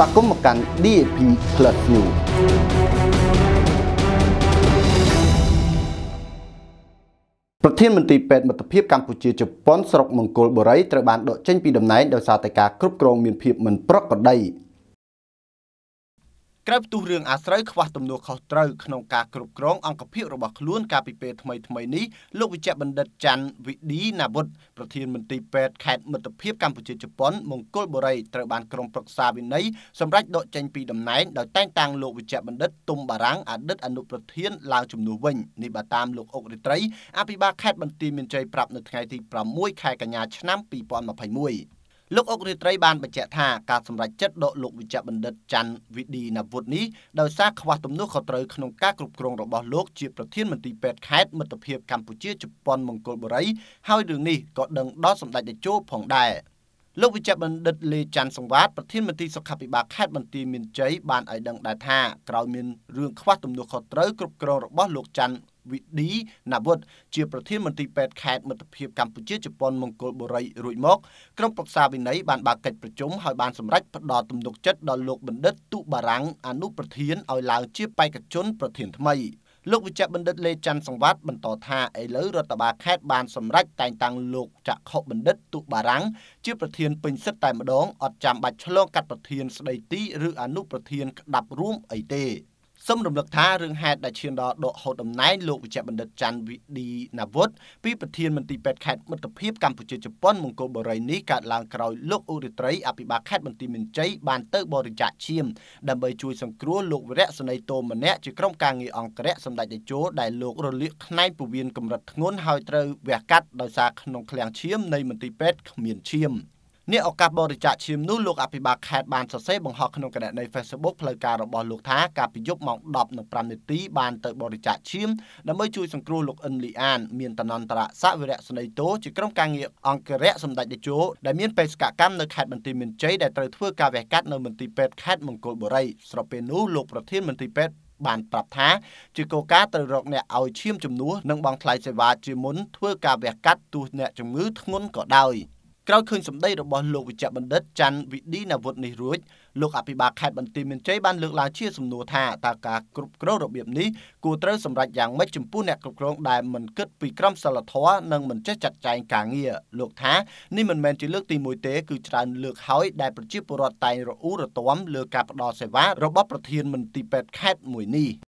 ស្វាគមន៍មកកាន់ DAP+ View ប្រធានមន្ត្រីពេទ្យមិត្តភាពកម្ពុជាជប៉ុនស្រុកមង្គលបុរីត្រូវបានដកចេញពីតំណែងដោយសារតែការគ្រប់គ្រងមានភាពមិនប្រក្រតីក្រៅទុះរឿងអាស្រូវខ្វះទំនួលខុសត្រូវក្នុងការគ្រប់គ្រងអង្គភាពរបស់ខ្លួនកាលពីពេលថ្មីថ្មីនេះលោកវិជ្ជបណ្ឌិតច័ន្ទវិឌីណាវុធប្រធានមន្ទីរពេទ្យខេត្តមិត្តភាពកម្ពុជាជប៉ុនមង្គលបុរីត្រូវបានក្រុមប្រឹក្សាវិន័យសម្រេចដកចេញពីតំណែងដោយតែងតាំងលោកវិជ្ជបណ្ឌិតទុំបារាំងអតីតអនុប្រធានឡាវជំនួសវិញនេះបើតាមលោកអុករិត្រីអភិបាលខេត្តបន្ទាយមានជ័យប្រាប់នៅថ្ងៃទី6ខែកញ្ញាឆ្នាំ2021លោកអុករាត្រីបានបញ្ជាក់ថាការសម្រេចចិត្តដកលោកវិជ្ជបណ្ឌិតច័ន្ទវិឌីណាវុធនេះដោយសារខ្វះទំនួលខុសត្រូវក្នុងការគ្រប់គ្រងរបស់លោកជាប្រធានមន្ទីរពេទ្យខេត្តមិត្តភាពកម្ពុជាជប៉ុនមង្គលបុរី ហើយរឿងនេះក៏ដឹងដល់សម្ដេចតេជោផងដែរ។លោកវិជ្ជបណ្ឌិតលេច័ន្ទសង្វាតប្រធានមន្ត្រីសុខាភិបាលខេត្តបន្ទាយមានជ័យបានឲ្យដឹងដែរថាក្រោយមានរឿងខ្វះទំនួលខុសត្រូវគ្រប់គ្រងរបស់លោកច័ន្ទវិឌីណាវុធជាប្រធានមន្ត្រីពេទ្យខេត្តមិត្តភាពកម្ពុជាជប៉ុនមង្គលបុរីរួចមកក្រុមប្រឹក្សាវិន័យបានបើកកិច្ចប្រជុំហើយបានសម្រេចផ្តល់ទំនុកចិត្តដល់លោកបណ្ឌិតទុបារាំងអនុប្រធានឲ្យឡើងជាបេក្ខជនប្រធានថ្មី។លោកវិជ្ជបណ្ឌិតលេច័ន្ទសង្វាតបន្តថាឥឡូវរដ្ឋបាលខេត្តបានសម្រេចតែងតាំងលោកចក្ខុបណ្ឌិតទូបារាំងជាប្រធានពេញសិទ្ធិតែម្ដងអត់ចាំបាច់ឆ្លងកាត់ប្រធានស្ដីទី ឬអនុប្រធានក្តាប់រួមអីទេសូមរំលឹកថារឿងហេតុដែលឈានដល់ដកហូតតំណែងលោកវិជ្ជបណ្ឌិតច័ន្ទវិឌីណាវុធពីប្រធានមន្ទីរពេទ្យខេត្តមិត្តភាពកម្ពុជាជប៉ុនមង្គលបរិយនេះកើតឡើងក្រោយលោកអ៊ូរិត្រីអភិបាលខេត្តបន្ទាយមានជ័យបានទៅបរិច្ចាគឈាម ដើម្បីជួយសង្គ្រោះលោកវរៈសនីតោម្នាក់ជាក្រុមការងារអង្គរៈសម្ដេចតេជោដែលលោករលាកខ្នែងពវៀនកម្រិតធ្ងន់ហើយត្រូវវះកាត់ដោយសារក្នុងឃ្លាំងឈាមនៃមន្ទីរពេទ្យគ្មានឈាម។អ្នកឱកាសបរិច្ចាគឈាមនោះលោកអភិបាលខេត្តបានសរសេរបង្ហោះក្នុងគណនី Facebook ផ្លូវការរបស់លោកថាការពីយប់ម៉ោង10:05នាទី បានទៅបរិច្ចាគឈាមដើម្បីជួយសង្គ្រោះលោកអិនលីអានមានតំណន្តរស័ក្តិវិរៈសនីតោជាក្រុមការងារអង្គរៈសម្ដេចតេជោដែលមានបេសកកម្មនៅខេត្តបន្ទាយមានជ័យដែលត្រូវធ្វើការវះកាត់នៅមន្ទីរពេទ្យខេត្តមង្គលបុរីស្របពេលនោះលោកប្រធាន មន្ទីរពេទ្យបានប្រាប់ថាជាគោលការណ៍ត្រូវរកអ្នកឲ្យឈាមជំនួសនិងបង់ថ្លៃសេវាជាមុនធ្វើការវះកាត់ទោះអ្នកជំងឺធ្ងន់ក៏ដោយ។ក្រោយឃើញសម្ដីរបស់លោកវិជ្ជបណ្ឌិតច័ន្ទវិឌីណាវុធនេះរួចលោកអភិបាលខេត្តបន្ទាយមានជ័យបានលើកឡើងជាសំណួរថាតើការគ្រប់គ្រងរបៀបនេះគួរត្រូវសម្រេចយ៉ាងម៉េចចំពោះអ្នកគ្រប់គ្រងដែលមិនគិតពីក្រមសីលធម៌និងមិនចេះចាត់ចែងការងារលោកថានេះមិនមែនជាលើកទី1ទេ គឺច្រើនលើកហើយដែលប្រជាពលរដ្ឋតែងរអ៊ូរទាំលើការផ្តល់សេវា របស់ប្រធានមន្ទីរពេទ្យខេត្តមួយនេះ